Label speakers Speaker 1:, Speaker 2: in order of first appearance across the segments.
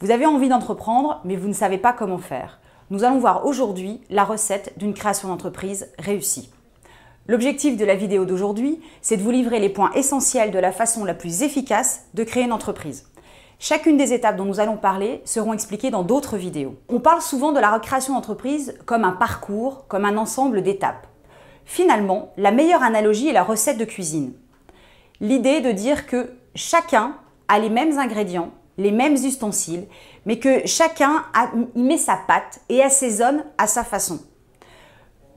Speaker 1: Vous avez envie d'entreprendre, mais vous ne savez pas comment faire. Nous allons voir aujourd'hui la recette d'une création d'entreprise réussie. L'objectif de la vidéo d'aujourd'hui, c'est de vous livrer les points essentiels de la façon la plus efficace de créer une entreprise. Chacune des étapes dont nous allons parler seront expliquées dans d'autres vidéos. On parle souvent de la recréation d'entreprise comme un parcours, comme un ensemble d'étapes. Finalement, la meilleure analogie est la recette de cuisine. L'idée de dire que chacun a les mêmes ingrédients, les mêmes ustensiles, mais que chacun y met sa patte et assaisonne à sa façon.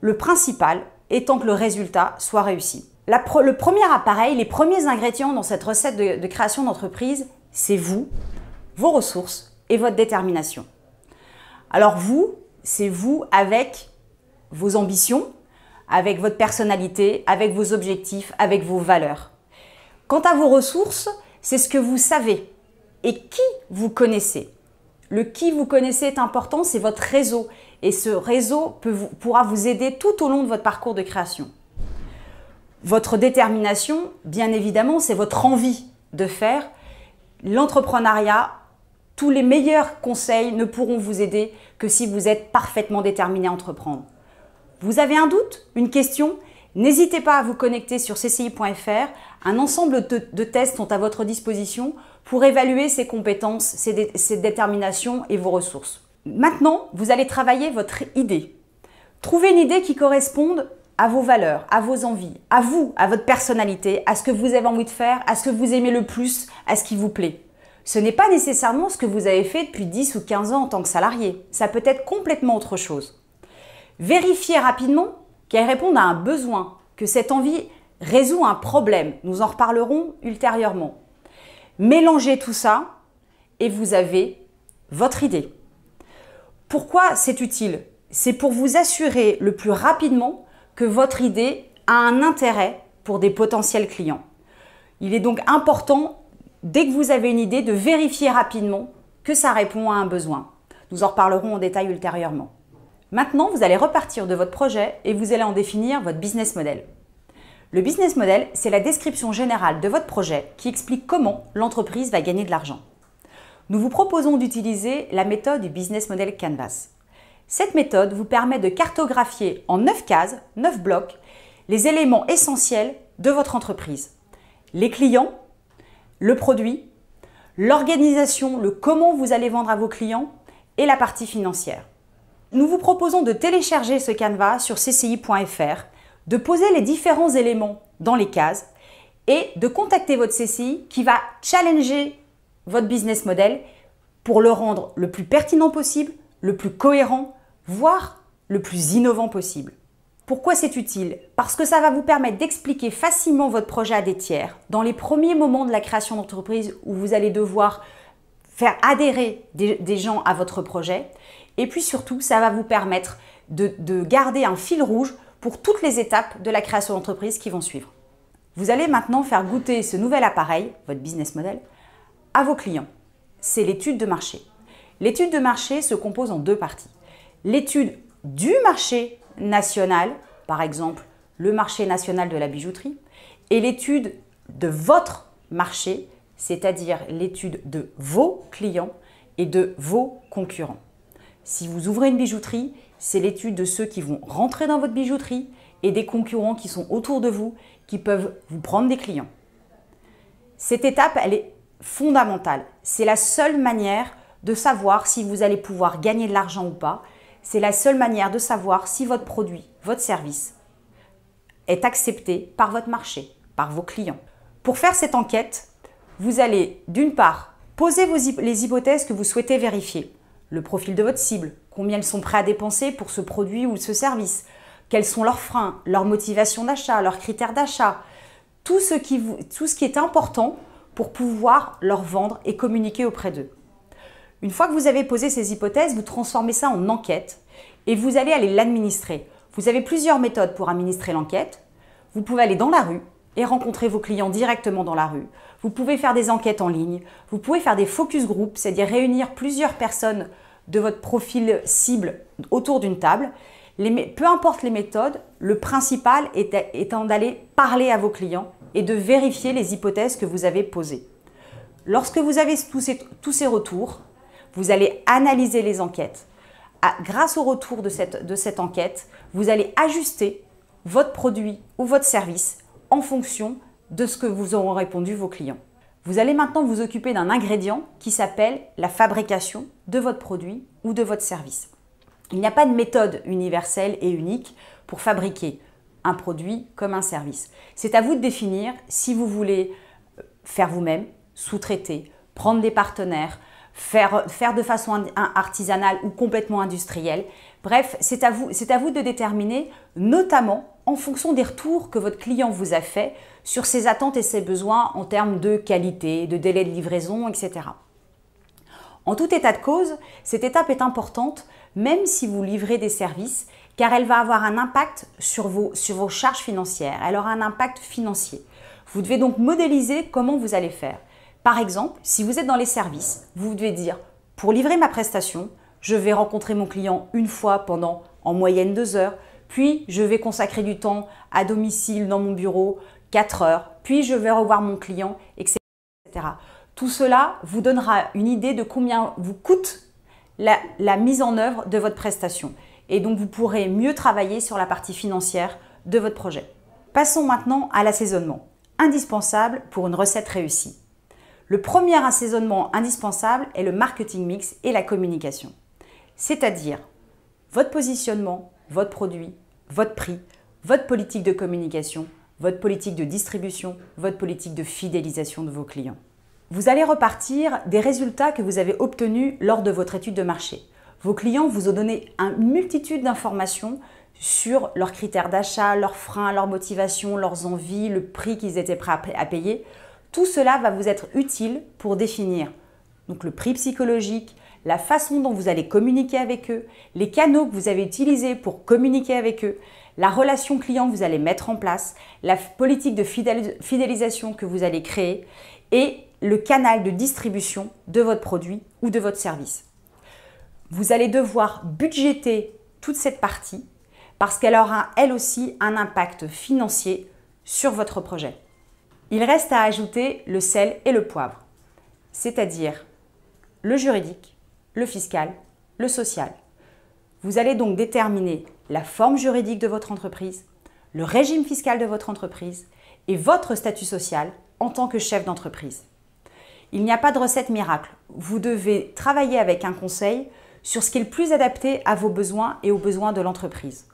Speaker 1: Le principal étant que le résultat soit réussi. le premier appareil, les premiers ingrédients dans cette recette de création d'entreprise, c'est vous, vos ressources et votre détermination. Alors vous, c'est vous avec vos ambitions, avec votre personnalité, avec vos objectifs, avec vos valeurs. Quant à vos ressources, c'est ce que vous savez, et qui vous connaissez. Le qui vous connaissez est important, c'est votre réseau. Et ce réseau pourra vous aider tout au long de votre parcours de création. Votre détermination, bien évidemment, c'est votre envie de faire. L'entrepreneuriat, tous les meilleurs conseils ne pourront vous aider que si vous êtes parfaitement déterminé à entreprendre. Vous avez un doute, une question N'hésitez pas à vous connecter sur cci.fr. Un ensemble de, tests sont à votre disposition pour évaluer ses compétences, ses déterminations et vos ressources. Maintenant, vous allez travailler votre idée. Trouvez une idée qui corresponde à vos valeurs, à vos envies, à vous, à votre personnalité, à ce que vous avez envie de faire, à ce que vous aimez le plus, à ce qui vous plaît. Ce n'est pas nécessairement ce que vous avez fait depuis 10 ou 15 ans en tant que salarié. Ça peut être complètement autre chose. Vérifiez rapidement quelle répondent à un besoin, que cette envie résout un problème. Nous en reparlerons ultérieurement. Mélangez tout ça et vous avez votre idée. Pourquoi c'est utile C'est pour vous assurer le plus rapidement que votre idée a un intérêt pour des potentiels clients. Il est donc important, dès que vous avez une idée, de vérifier rapidement que ça répond à un besoin. Nous en reparlerons en détail ultérieurement. Maintenant, vous allez repartir de votre projet et vous allez en définir votre business model. Le business model, c'est la description générale de votre projet qui explique comment l'entreprise va gagner de l'argent. Nous vous proposons d'utiliser la méthode du business model Canvas. Cette méthode vous permet de cartographier en 9 cases, 9 blocs, les éléments essentiels de votre entreprise. Les clients, le produit, l'organisation, le comment vous allez vendre à vos clients et la partie financière. Nous vous proposons de télécharger ce canevas sur cci.fr, de poser les différents éléments dans les cases et de contacter votre CCI qui va challenger votre business model pour le rendre le plus pertinent possible, le plus cohérent, voire le plus innovant possible. Pourquoi c'est utile Parce que ça va vous permettre d'expliquer facilement votre projet à des tiers dans les premiers moments de la création d'entreprise où vous allez devoir faire adhérer des, gens à votre projet et puis surtout, ça va vous permettre de, de garder un fil rouge pour toutes les étapes de la création d'entreprise qui vont suivre. Vous allez maintenant faire goûter ce nouvel appareil, votre business model, à vos clients. C'est l'étude de marché. L'étude de marché se compose en deux parties. L'étude du marché national, par exemple le marché national de la bijouterie, et l'étude de votre marché, c'est-à-dire l'étude de vos clients et de vos concurrents. Si vous ouvrez une bijouterie, c'est l'étude de ceux qui vont rentrer dans votre bijouterie et des concurrents qui sont autour de vous, qui peuvent vous prendre des clients. Cette étape, elle est fondamentale. C'est la seule manière de savoir si vous allez pouvoir gagner de l'argent ou pas. C'est la seule manière de savoir si votre produit, votre service est accepté par votre marché, par vos clients. Pour faire cette enquête, vous allez d'une part poser les hypothèses que vous souhaitez vérifier le profil de votre cible, combien elles sont prêts à dépenser pour ce produit ou ce service, quels sont leurs freins, leurs motivations d'achat, leurs critères d'achat, tout, tout ce qui est important pour pouvoir leur vendre et communiquer auprès d'eux. Une fois que vous avez posé ces hypothèses, vous transformez ça en enquête et vous allez aller l'administrer. Vous avez plusieurs méthodes pour administrer l'enquête. Vous pouvez aller dans la rue, et rencontrer vos clients directement dans la rue. Vous pouvez faire des enquêtes en ligne, vous pouvez faire des focus group, c'est-à-dire réunir plusieurs personnes de votre profil cible autour d'une table. peu importe les méthodes, le principal étant d'aller parler à vos clients et de vérifier les hypothèses que vous avez posées. Lorsque vous avez tous ces, tous ces retours, vous allez analyser les enquêtes. grâce au retour de cette enquête, vous allez ajuster votre produit ou votre service en fonction de ce que vous auront répondu vos clients. Vous allez maintenant vous occuper d'un ingrédient qui s'appelle la fabrication de votre produit ou de votre service. Il n'y a pas de méthode universelle et unique pour fabriquer un produit comme un service. C'est à vous de définir si vous voulez euh, faire vous-même, sous-traiter, prendre des partenaires, faire, faire de façon artisanale ou complètement industrielle. Bref, c'est à, à vous de déterminer notamment en fonction des retours que votre client vous a fait sur ses attentes et ses besoins en termes de qualité, de délai de livraison, etc. En tout état de cause, cette étape est importante même si vous livrez des services car elle va avoir un impact sur vos, sur vos charges financières, elle aura un impact financier. Vous devez donc modéliser comment vous allez faire. Par exemple, si vous êtes dans les services, vous devez dire, pour livrer ma prestation, je vais rencontrer mon client une fois pendant en moyenne deux heures, puis je vais consacrer du temps à domicile, dans mon bureau, 4 heures, puis je vais revoir mon client, etc. Tout cela vous donnera une idée de combien vous coûte la, mise en œuvre de votre prestation. Et donc vous pourrez mieux travailler sur la partie financière de votre projet. Passons maintenant à l'assaisonnement, indispensable pour une recette réussie. Le premier assaisonnement indispensable est le marketing mix et la communication, c'est-à-dire votre positionnement, votre produit, votre prix, votre politique de communication, votre politique de distribution, votre politique de fidélisation de vos clients. Vous allez repartir des résultats que vous avez obtenus lors de votre étude de marché. Vos clients vous ont donné une multitude d'informations sur leurs critères d'achat, leurs freins, leurs motivations, leurs envies, le prix qu'ils étaient prêts à payer. Tout cela va vous être utile pour définir donc le prix psychologique, la façon dont vous allez communiquer avec eux, les canaux que vous avez utilisés pour communiquer avec eux, la relation client que vous allez mettre en place, la politique de fidélisation que vous allez créer et le canal de distribution de votre produit ou de votre service. Vous allez devoir budgéter toute cette partie parce qu'elle aura elle aussi un impact financier sur votre projet. Il reste à ajouter le sel et le poivre, c'est-à-dire le juridique, le fiscal, le social. Vous allez donc déterminer la forme juridique de votre entreprise, le régime fiscal de votre entreprise et votre statut social en tant que chef d'entreprise. Il n'y a pas de recette miracle. Vous devez travailler avec un conseil sur ce qui est le plus adapté à vos besoins et aux besoins de l'entreprise.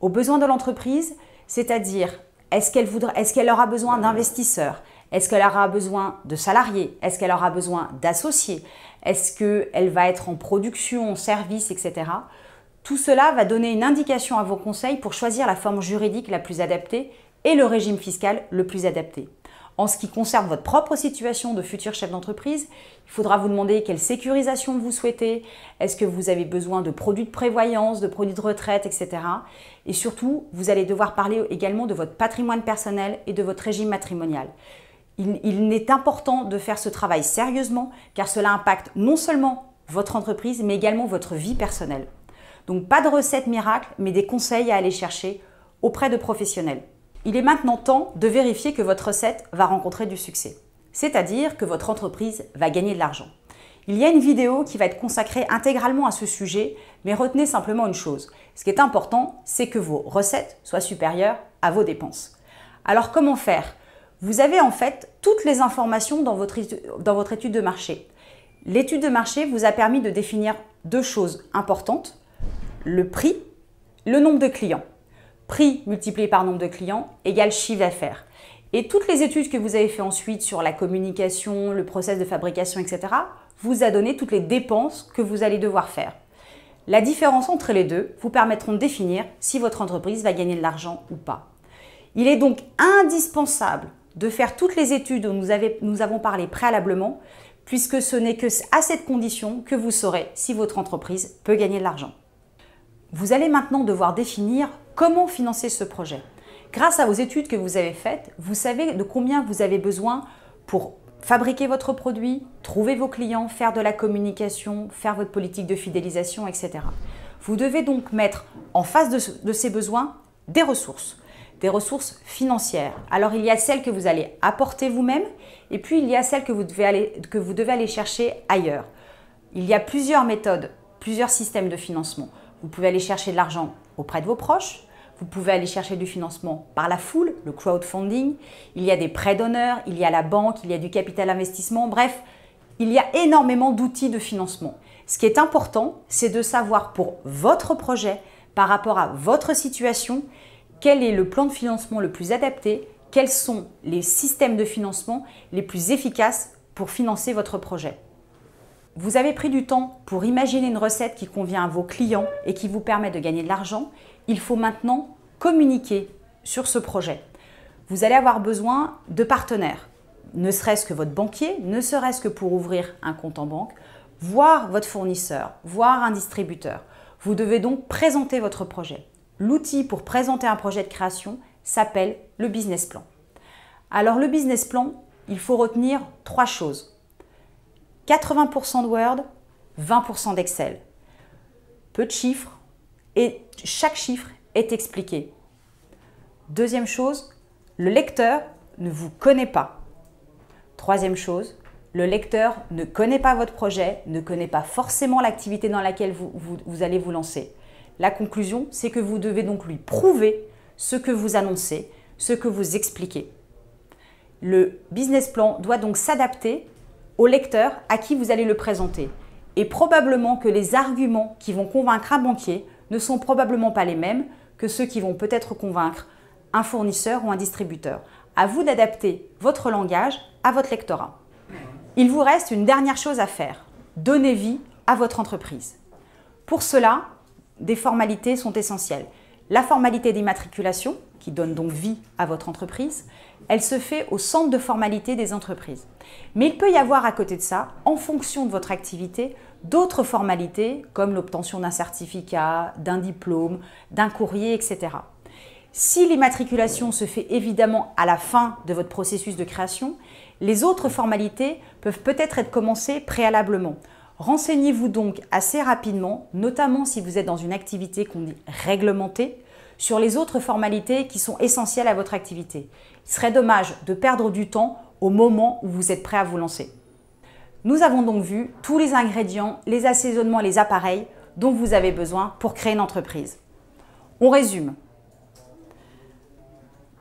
Speaker 1: Aux besoins de l'entreprise, c'est-à-dire est-ce qu'elle est aura besoin d'investisseurs Est-ce qu'elle aura besoin de salariés Est-ce qu'elle aura besoin d'associés est-ce qu'elle va être en production, en service, etc. Tout cela va donner une indication à vos conseils pour choisir la forme juridique la plus adaptée et le régime fiscal le plus adapté. En ce qui concerne votre propre situation de futur chef d'entreprise, il faudra vous demander quelle sécurisation vous souhaitez, est-ce que vous avez besoin de produits de prévoyance, de produits de retraite, etc. Et surtout, vous allez devoir parler également de votre patrimoine personnel et de votre régime matrimonial il, est important de faire ce travail sérieusement car cela impacte non seulement votre entreprise mais également votre vie personnelle. Donc pas de recettes miracle mais des conseils à aller chercher auprès de professionnels. Il est maintenant temps de vérifier que votre recette va rencontrer du succès, c'est-à-dire que votre entreprise va gagner de l'argent. Il y a une vidéo qui va être consacrée intégralement à ce sujet, mais retenez simplement une chose. Ce qui est important, c'est que vos recettes soient supérieures à vos dépenses. Alors comment faire vous avez en fait toutes les informations dans votre, dans votre étude de marché. L'étude de marché vous a permis de définir deux choses importantes, le prix, le nombre de clients. Prix multiplié par nombre de clients égale chiffre d'affaires. Et toutes les études que vous avez faites ensuite sur la communication, le process de fabrication, etc., vous a donné toutes les dépenses que vous allez devoir faire. La différence entre les deux vous permettront de définir si votre entreprise va gagner de l'argent ou pas. Il est donc indispensable de faire toutes les études dont nous, avons parlé préalablement, puisque ce n'est que à cette condition que vous saurez si votre entreprise peut gagner de l'argent. Vous allez maintenant devoir définir comment financer ce projet. Grâce à vos études que vous avez faites, vous savez de combien vous avez besoin pour fabriquer votre produit, trouver vos clients, faire de la communication, faire votre politique de fidélisation, etc. Vous devez donc mettre en face de ces besoins des ressources des ressources financières. Alors il y a celles que vous allez apporter vous-même et puis il y a celles que vous, devez aller, que vous devez aller chercher ailleurs. Il y a plusieurs méthodes, plusieurs systèmes de financement. Vous pouvez aller chercher de l'argent auprès de vos proches, vous pouvez aller chercher du financement par la foule, le crowdfunding, il y a des prêts d'honneur, il y a la banque, il y a du capital investissement, bref, il y a énormément d'outils de financement. Ce qui est important, c'est de savoir pour votre projet, par rapport à votre situation, quel est le plan de financement le plus adapté, quels sont les systèmes de financement les plus efficaces pour financer votre projet. Vous avez pris du temps pour imaginer une recette qui convient à vos clients et qui vous permet de gagner de l'argent. Il faut maintenant communiquer sur ce projet. Vous allez avoir besoin de partenaires, ne serait-ce que votre banquier, ne serait-ce que pour ouvrir un compte en banque, voire votre fournisseur, voire un distributeur. Vous devez donc présenter votre projet. L'outil pour présenter un projet de création s'appelle le business plan. Alors le business plan, il faut retenir trois choses. 80% de Word, 20% d'Excel. Peu de chiffres et chaque chiffre est expliqué. Deuxième chose, le lecteur ne vous connaît pas. Troisième chose, le lecteur ne connaît pas votre projet, ne connaît pas forcément l'activité dans laquelle vous, allez vous lancer. La conclusion, c'est que vous devez donc lui prouver ce que vous annoncez, ce que vous expliquez. Le business plan doit donc s'adapter au lecteur à qui vous allez le présenter. Et probablement que les arguments qui vont convaincre un banquier ne sont probablement pas les mêmes que ceux qui vont peut-être convaincre un fournisseur ou un distributeur. À vous d'adapter votre langage à votre lectorat. Il vous reste une dernière chose à faire. Donnez vie à votre entreprise. Pour cela, des formalités sont essentielles. La formalité d'immatriculation, qui donne donc vie à votre entreprise, elle se fait au centre de formalité des entreprises. Mais il peut y avoir à côté de ça, en fonction de votre activité, d'autres formalités comme l'obtention d'un certificat, d'un diplôme, d'un courrier, etc. Si l'immatriculation se fait évidemment à la fin de votre processus de création, les autres formalités peuvent peut-être être commencées préalablement. Renseignez-vous donc assez rapidement, notamment si vous êtes dans une activité qu'on dit réglementée, sur les autres formalités qui sont essentielles à votre activité. Il serait dommage de perdre du temps au moment où vous êtes prêt à vous lancer. Nous avons donc vu tous les ingrédients, les assaisonnements, les appareils dont vous avez besoin pour créer une entreprise. On résume.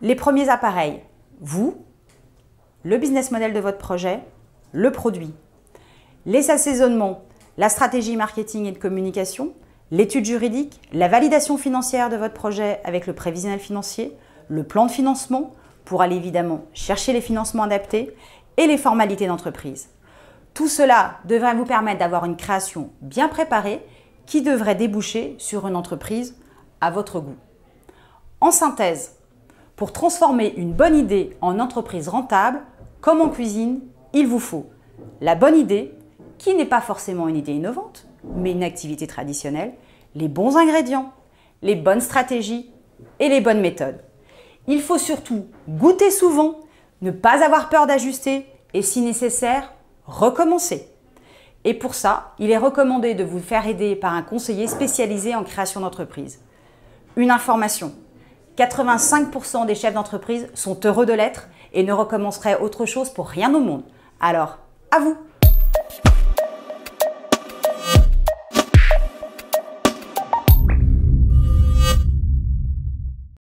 Speaker 1: Les premiers appareils, vous, le business model de votre projet, le produit les assaisonnements, la stratégie marketing et de communication, l'étude juridique, la validation financière de votre projet avec le prévisionnel financier, le plan de financement pour aller évidemment chercher les financements adaptés et les formalités d'entreprise. Tout cela devrait vous permettre d'avoir une création bien préparée qui devrait déboucher sur une entreprise à votre goût. En synthèse, pour transformer une bonne idée en entreprise rentable, comme en cuisine, il vous faut la bonne idée, qui n'est pas forcément une idée innovante, mais une activité traditionnelle, les bons ingrédients, les bonnes stratégies et les bonnes méthodes. Il faut surtout goûter souvent, ne pas avoir peur d'ajuster et si nécessaire, recommencer. Et pour ça, il est recommandé de vous faire aider par un conseiller spécialisé en création d'entreprise. Une information, 85% des chefs d'entreprise sont heureux de l'être et ne recommenceraient autre chose pour rien au monde. Alors, à vous